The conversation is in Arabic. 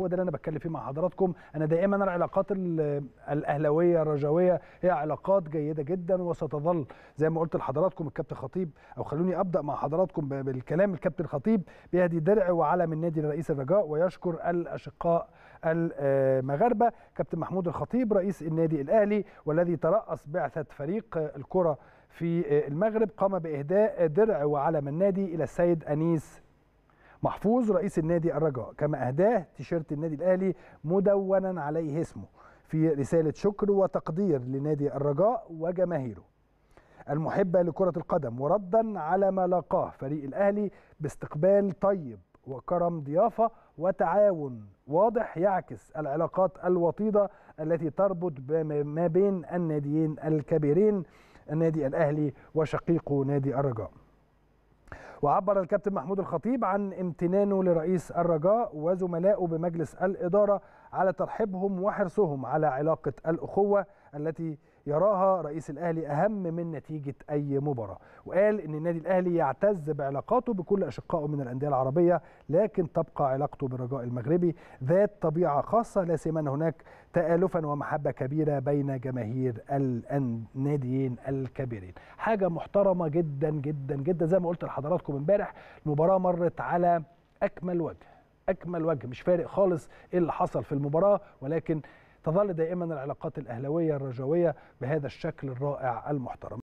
هو ده اللي انا بتكلم فيه مع حضراتكم انا دائما العلاقات الاهلاويه الرجاويه هي علاقات جيده جدا وستظل زي ما قلت لحضراتكم الكابتن خطيب او خلوني ابدا مع حضراتكم بالكلام الكابتن خطيب بيهدي درع وعلم النادي لرئيس الرجاء ويشكر الاشقاء المغاربه كابتن محمود الخطيب رئيس النادي الاهلي والذي ترأس بعثه فريق الكره في المغرب قام باهداء درع وعلم النادي الى السيد انيس محفوظ رئيس النادي الرجاء كما أهداه تيشيرت النادي الأهلي مدونا عليه اسمه في رسالة شكر وتقدير لنادي الرجاء وجماهيره المحبة لكرة القدم وردا على ما لاقاه فريق الأهلي باستقبال طيب وكرم ضيافة وتعاون واضح يعكس العلاقات الوطيدة التي تربط ما بين الناديين الكبيرين النادي الأهلي وشقيقه نادي الرجاء وعبر الكابتن محمود الخطيب عن امتنانه لرئيس الرجاء وزملائه بمجلس الإدارة على ترحيبهم وحرصهم على علاقة الأخوة التي يراها رئيس الاهلي اهم من نتيجه اي مباراه وقال ان النادي الاهلي يعتز بعلاقاته بكل اشقائه من الانديه العربيه لكن تبقى علاقته بالرجاء المغربي ذات طبيعه خاصه لا سيما ان هناك تالفا ومحبه كبيره بين جماهير الناديين الكبيرين حاجه محترمه جدا جدا جدا زي ما قلت لحضراتكم امبارح المباراه مرت على اكمل وجه اكمل وجه مش فارق خالص ايه اللي حصل في المباراه ولكن تظل دائما العلاقات الأهلوية الرجوية بهذا الشكل الرائع المحترم